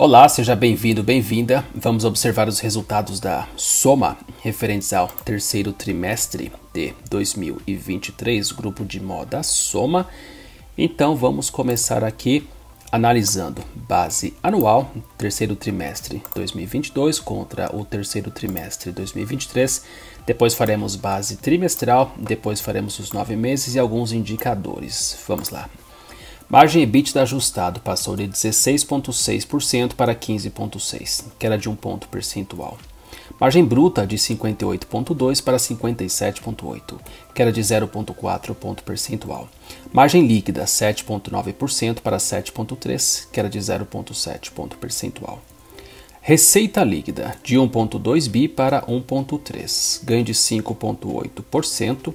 Olá, seja bem-vindo, bem-vinda. Vamos observar os resultados da soma referentes ao terceiro trimestre de 2023, grupo de moda Soma. Então vamos começar aqui analisando base anual, terceiro trimestre 2022 contra o terceiro trimestre 2023. Depois faremos base trimestral, depois faremos os nove meses e alguns indicadores. Vamos lá. Margem EBITDA ajustado passou de 16,6% para 15,6%, que era de 1 ponto percentual. Margem bruta de 58,2 para 57,8, que era de 0,4 ponto percentual. Margem líquida 7,9% para 7,3, que era de 0,7 ponto percentual. Receita líquida de 1,2 bi para 1,3, ganho de 5,8%.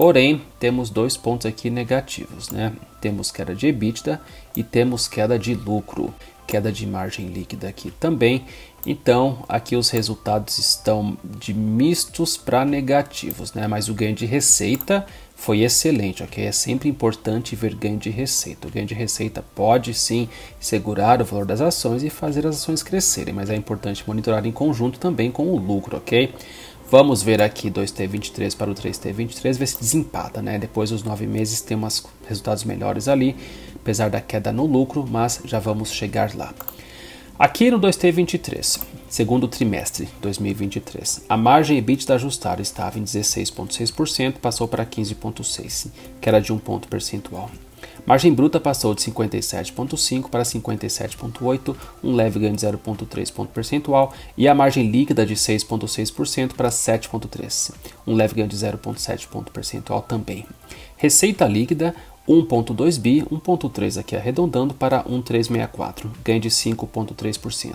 Porém, temos dois pontos aqui negativos, né? Temos queda de EBITDA e temos queda de lucro, queda de margem líquida aqui também. Então, aqui os resultados estão de mistos para negativos, né? Mas o ganho de receita foi excelente, ok? É sempre importante ver ganho de receita. O ganho de receita pode sim segurar o valor das ações e fazer as ações crescerem, mas é importante monitorar em conjunto também com o lucro, ok? Vamos ver aqui 2T23 para o 3T23, ver se desempata, né? Depois dos nove meses tem umas resultados melhores ali, apesar da queda no lucro, mas já vamos chegar lá. Aqui no 2T23, segundo trimestre 2023, a margem EBITDA ajustada estava em 16,6%, passou para 15,6%, que era de um ponto percentual. Margem bruta passou de 57,5 para 57,8, um leve ganho de 0,3 ponto percentual, e a margem líquida de 6,6% para 7,3, um leve ganho de 0,7 ponto percentual também. Receita líquida 1.2 bi, 1.3 aqui arredondando para 1.364, ganho de 5.3%.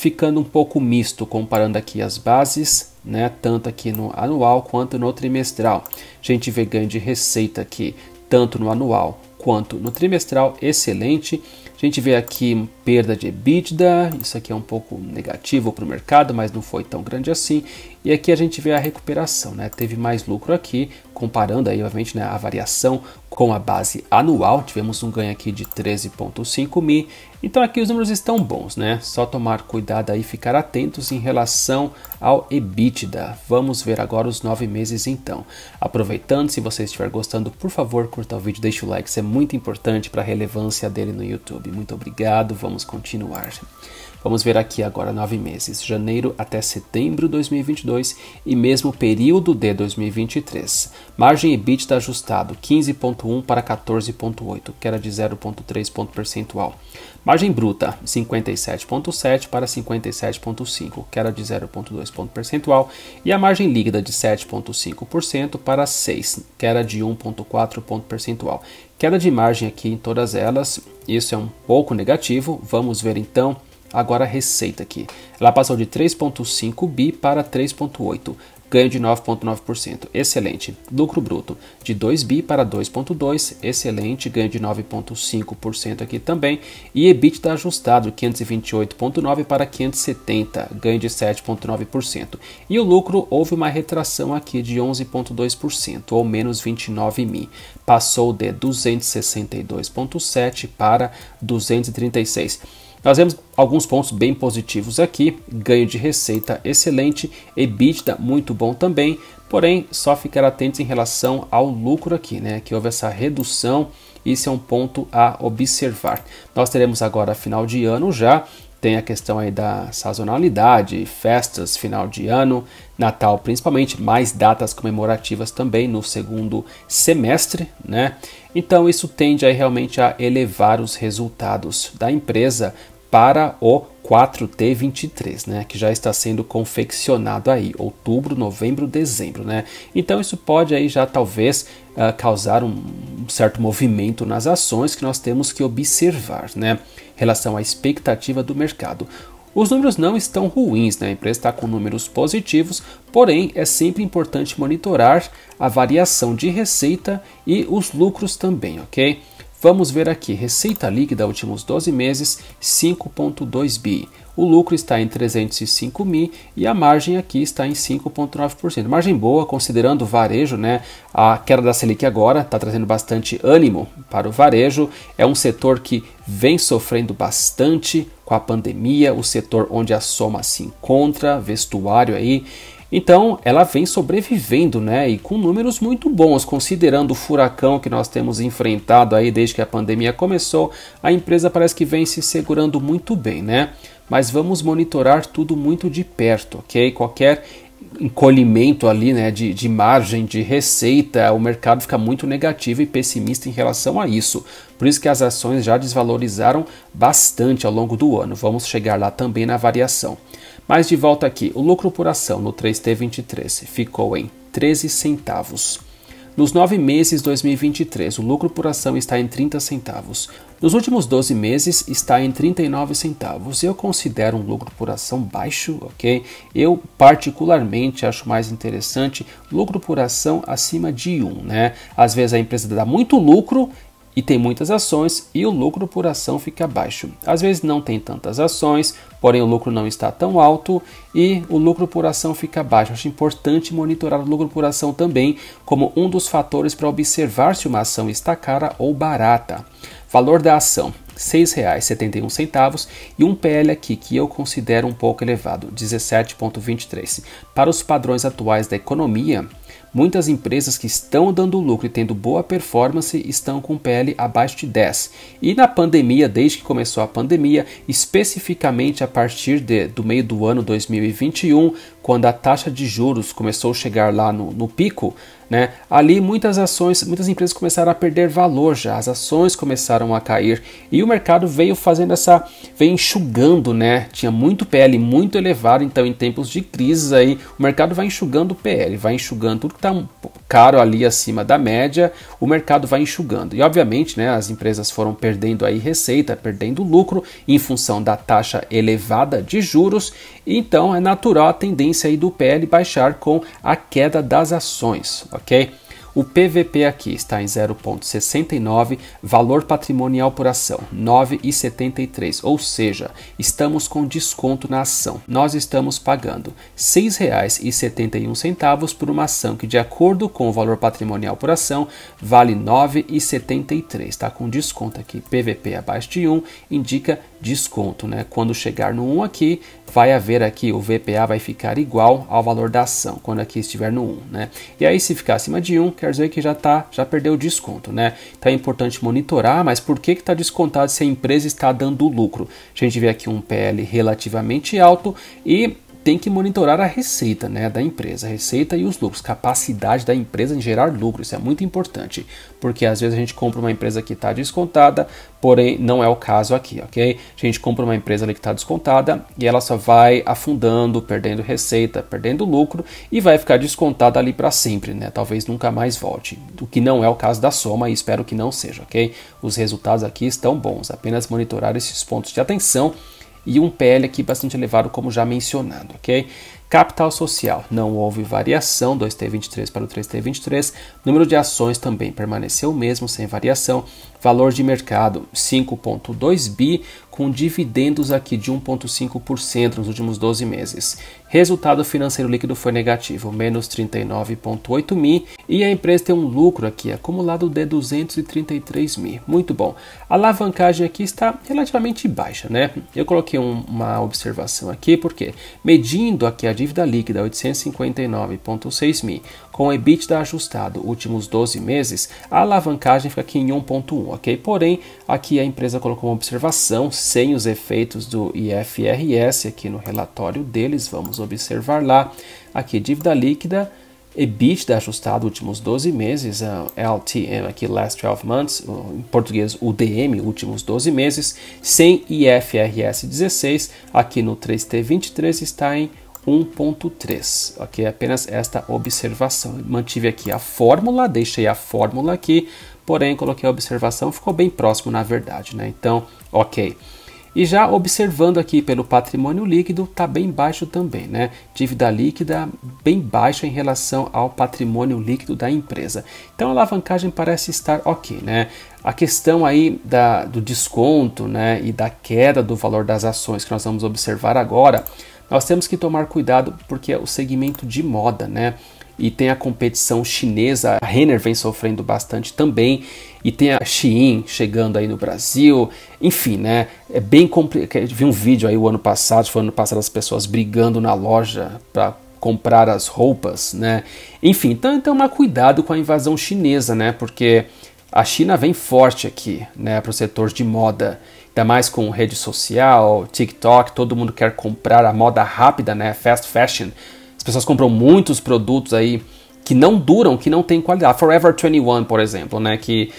ficando um pouco misto, comparando aqui as bases, né, tanto aqui no anual quanto no trimestral. A gente vê ganho de receita aqui, tanto no anual quanto no trimestral, excelente. A gente vê aqui perda de EBITDA, isso aqui é um pouco negativo para o mercado, mas não foi tão grande assim. E aqui a gente vê a recuperação, né? Teve mais lucro aqui, comparando aí, obviamente, né, a variação com a base anual. Tivemos um ganho aqui de 13,5 mil. Então aqui os números estão bons, né? Só tomar cuidado aí, ficar atentos em relação ao EBITDA. Vamos ver agora os nove meses então. Aproveitando, se você estiver gostando, por favor, curta o vídeo, deixa o like, isso é muito importante para a relevância dele no YouTube. Muito obrigado, vamos continuar. Vamos ver aqui agora nove meses, janeiro até setembro de 2022 e mesmo período de 2023. Margem EBITDA ajustado 15.1 para 14.8, que era de 0.3 ponto percentual. Margem bruta 57.7 para 57.5, que era de 0.2 ponto percentual, e a margem líquida de 7.5% para 6, que era de 1.4 ponto percentual. Queda de margem aqui em todas elas, isso é um pouco negativo. Vamos ver então Agora a receita aqui. Ela passou de 3,5 bi para 3,8 ganho de 9,9%, excelente. Lucro bruto de 2 bi para 2,2, excelente, ganho de 9,5% aqui também. E EBITDA ajustado 528,9 para 570, ganho de 7,9%. E o lucro houve uma retração aqui de 11,2%, ou menos 29 mil. Passou de 262,7 para 236. Nós vemos alguns pontos bem positivos aqui, ganho de receita excelente, EBITDA muito bom também, porém só ficar atentos em relação ao lucro aqui, né? Que houve essa redução, isso é um ponto a observar. Nós teremos agora final de ano já, tem a questão aí da sazonalidade, festas, final de ano, Natal principalmente, mais datas comemorativas também no segundo semestre, né? Então isso tende aí realmente a elevar os resultados da empresa, para o 4T23, né, que já está sendo confeccionado aí, outubro, novembro, dezembro, né? Então isso pode aí já talvez uh, causar um certo movimento nas ações que nós temos que observar, né, em relação à expectativa do mercado. Os números não estão ruins, né? a empresa está com números positivos, porém é sempre importante monitorar a variação de receita e os lucros também, ok? Vamos ver aqui, receita líquida últimos 12 meses, 5.2 bi. O lucro está em 305 mil e a margem aqui está em 5.9%. Margem boa, considerando o varejo, né? A queda da Selic agora está trazendo bastante ânimo para o varejo. É um setor que vem sofrendo bastante com a pandemia, o setor onde a soma se encontra, vestuário aí. Então, ela vem sobrevivendo, né? E com números muito bons, considerando o furacão que nós temos enfrentado aí desde que a pandemia começou, a empresa parece que vem se segurando muito bem, né? Mas vamos monitorar tudo muito de perto, ok? Qualquer encolhimento ali, né, de, de margem, de receita, o mercado fica muito negativo e pessimista em relação a isso. Por isso que as ações já desvalorizaram bastante ao longo do ano. Vamos chegar lá também na variação. Mas de volta aqui, o lucro por ação no 3T23 ficou em 13 centavos. Nos nove meses 2023, o lucro por ação está em 30 centavos. Nos últimos 12 meses, está em 39 centavos. Eu considero um lucro por ação baixo, ok? Eu, particularmente, acho mais interessante lucro por ação acima de 1, um, né? Às vezes a empresa dá muito lucro e tem muitas ações e o lucro por ação fica baixo. Às vezes não tem tantas ações, porém o lucro não está tão alto e o lucro por ação fica baixo. Acho importante monitorar o lucro por ação também como um dos fatores para observar se uma ação está cara ou barata. Valor da ação. R$ 6,71 e um PL aqui que eu considero um pouco elevado, 17,23. Para os padrões atuais da economia, Muitas empresas que estão dando lucro e tendo boa performance estão com PL abaixo de 10. E na pandemia, desde que começou a pandemia, especificamente a partir de, do meio do ano 2021, quando a taxa de juros começou a chegar lá no, no pico, né? Ali muitas ações, muitas empresas começaram a perder valor já, as ações começaram a cair e o mercado veio fazendo essa, veio enxugando, né? Tinha muito PL muito elevado, então em tempos de crises aí o mercado vai enxugando o PL, vai enxugando tudo que está caro ali acima da média, o mercado vai enxugando e obviamente, né? As empresas foram perdendo aí receita, perdendo lucro em função da taxa elevada de juros, então é natural a tendência aí do PL baixar com a queda das ações ok? O PVP aqui está em 0,69, valor patrimonial por ação 9,73, ou seja, estamos com desconto na ação. Nós estamos pagando R$ 6,71 por uma ação que, de acordo com o valor patrimonial por ação, vale 9,73. Está com desconto aqui. PVP abaixo de 1 indica desconto, né? Quando chegar no 1 aqui, vai haver aqui, o VPA vai ficar igual ao valor da ação, quando aqui estiver no 1, né? E aí, se ficar acima de 1, quer dizer que já, tá, já perdeu o desconto, né? Então é importante monitorar, mas por que está descontado se a empresa está dando lucro? A gente vê aqui um PL relativamente alto e tem que monitorar a receita né, da empresa, a receita e os lucros, capacidade da empresa em gerar lucro, isso é muito importante, porque às vezes a gente compra uma empresa que está descontada, porém não é o caso aqui, ok? A gente compra uma empresa que está descontada e ela só vai afundando, perdendo receita, perdendo lucro e vai ficar descontada ali para sempre, né? Talvez nunca mais volte, o que não é o caso da soma e espero que não seja, ok? Os resultados aqui estão bons, apenas monitorar esses pontos de atenção e um PL aqui bastante elevado, como já mencionado, ok? Capital social, não houve variação, 2T23 para o 3T23. Número de ações também permaneceu o mesmo, sem variação. Valor de mercado, 5,2 bi, com dividendos aqui de 1,5% nos últimos 12 meses. Resultado financeiro líquido foi negativo, menos 39,8 mil, e a empresa tem um lucro aqui acumulado de 233 mil. Muito bom. A alavancagem aqui está relativamente baixa, né? Eu coloquei um, uma observação aqui, porque medindo aqui a dívida líquida 859,6 mil com o EBITDA ajustado últimos 12 meses, a alavancagem fica aqui em 1.1, ok? Porém, aqui a empresa colocou uma observação sem os efeitos do IFRS aqui no relatório deles, vamos observar lá. Aqui, dívida líquida EBITDA ajustado últimos 12 meses, LTM aqui last 12 months, em português UDM últimos 12 meses, sem IFRS 16, aqui no 3T23 está em 1.3, ok? Apenas esta observação. Mantive aqui a fórmula, deixei a fórmula aqui, porém coloquei a observação, ficou bem próximo na verdade, né? Então, ok. E já observando aqui pelo patrimônio líquido, está bem baixo também, né? Dívida líquida bem baixa em relação ao patrimônio líquido da empresa. Então a alavancagem parece estar ok, né? A questão aí da, do desconto né, e da queda do valor das ações que nós vamos observar agora nós temos que tomar cuidado porque é o segmento de moda, né? E tem a competição chinesa, a Renner vem sofrendo bastante também, e tem a Shein chegando aí no Brasil, enfim, né? É bem complicado. Vi um vídeo aí o ano passado, foi ano passado as pessoas brigando na loja para comprar as roupas, né? Enfim, então, então tomar cuidado com a invasão chinesa, né? Porque a China vem forte aqui, né, para o setor de moda. Ainda mais com rede social, TikTok, todo mundo quer comprar a moda rápida, né? Fast fashion. As pessoas compram muitos produtos aí que não duram, que não têm qualidade. Forever 21, por exemplo, né? Que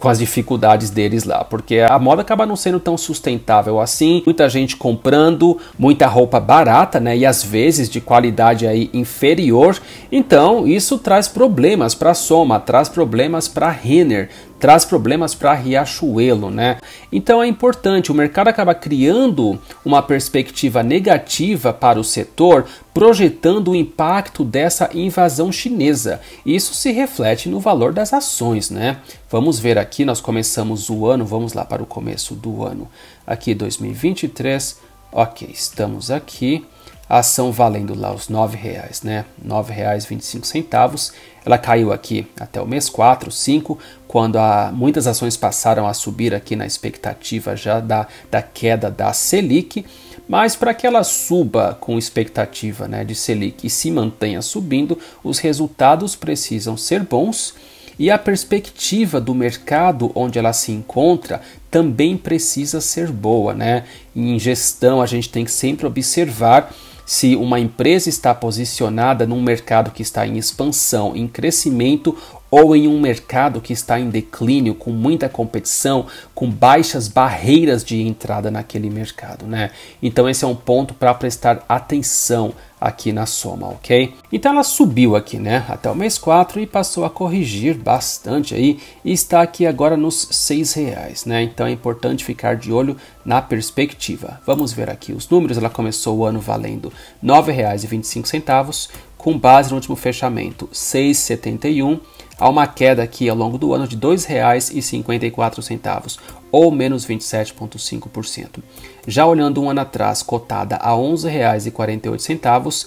com as dificuldades deles lá, porque a moda acaba não sendo tão sustentável assim. Muita gente comprando muita roupa barata, né, e às vezes de qualidade aí inferior. Então, isso traz problemas para a Soma, traz problemas para a Renner, traz problemas para Riachuelo, né? Então é importante, o mercado acaba criando uma perspectiva negativa para o setor, projetando o impacto dessa invasão chinesa. Isso se reflete no valor das ações, né? Vamos ver aqui, nós começamos o ano, vamos lá para o começo do ano. Aqui 2023, OK, estamos aqui a ação valendo lá os R$ 9,00, né? R$ 9,25. Ela caiu aqui até o mês 4, 5, quando a, muitas ações passaram a subir aqui na expectativa já da, da queda da Selic, mas para que ela suba com expectativa né, de Selic e se mantenha subindo, os resultados precisam ser bons e a perspectiva do mercado onde ela se encontra também precisa ser boa, né? Em gestão a gente tem que sempre observar se uma empresa está posicionada num mercado que está em expansão, em crescimento ou em um mercado que está em declínio, com muita competição, com baixas barreiras de entrada naquele mercado, né? Então esse é um ponto para prestar atenção aqui na soma, ok? Então ela subiu aqui, né, até o mês 4 e passou a corrigir bastante aí e está aqui agora nos seis reais, né? Então é importante ficar de olho na perspectiva. Vamos ver aqui os números. Ela começou o ano valendo R$ 9,25, com base no último fechamento R$ 6,71. Há uma queda aqui ao longo do ano de R$ 2,54, ou menos 27,5%. Já olhando um ano atrás, cotada a R$ 11,48,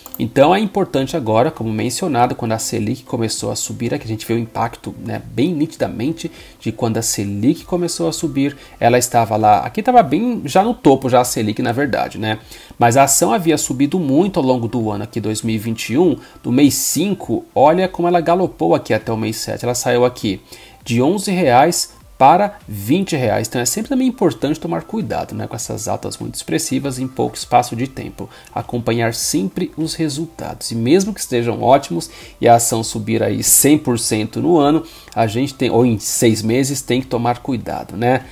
Então é importante agora, como mencionado, quando a Selic começou a subir, é que a gente vê o impacto né, bem nitidamente de quando a Selic começou a subir, ela estava lá, aqui estava bem já no topo já a Selic na verdade, né? Mas a ação havia subido muito ao longo do ano aqui 2021, do mês 5, olha como ela galopou aqui até o mês 7, ela saiu aqui de R$ 11 reais para 20 reais. Então é sempre também importante tomar cuidado né, com essas altas muito expressivas em pouco espaço de tempo. Acompanhar sempre os resultados. E mesmo que estejam ótimos e a ação subir aí 100% no ano, a gente tem, ou em seis meses, tem que tomar cuidado, né?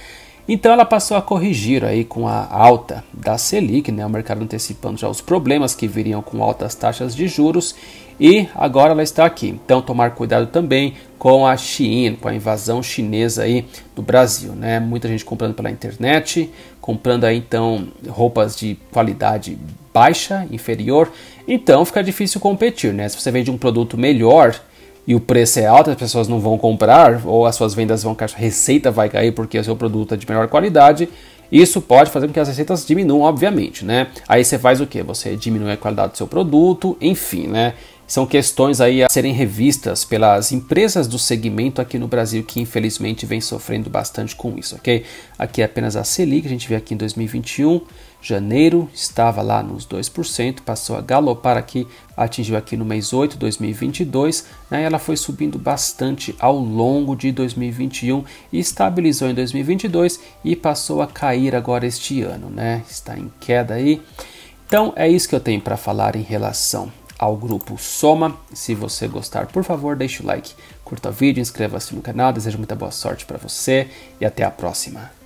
Então ela passou a corrigir aí com a alta da Selic, né, o mercado antecipando já os problemas que viriam com altas taxas de juros e agora ela está aqui. Então tomar cuidado também com a Shein, com a invasão chinesa aí do Brasil, né? Muita gente comprando pela internet, comprando aí então roupas de qualidade baixa, inferior, então fica difícil competir, né? Se você vende um produto melhor, e o preço é alto, as pessoas não vão comprar, ou as suas vendas vão cair, a receita vai cair porque o seu produto é de melhor qualidade, isso pode fazer com que as receitas diminuam, obviamente, né? Aí você faz o que? Você diminui a qualidade do seu produto, enfim, né? São questões aí a serem revistas pelas empresas do segmento aqui no Brasil que infelizmente vem sofrendo bastante com isso, ok? Aqui é apenas a Selic, a gente vê aqui em 2021 Janeiro estava lá nos 2%, passou a galopar aqui, atingiu aqui no mês 8 de 2022, né? ela foi subindo bastante ao longo de 2021 e estabilizou em 2022 e passou a cair agora este ano, né? Está em queda aí. Então é isso que eu tenho para falar em relação ao grupo Soma. Se você gostar, por favor, deixe o like, curta o vídeo, inscreva-se no canal. Desejo muita boa sorte para você e até a próxima.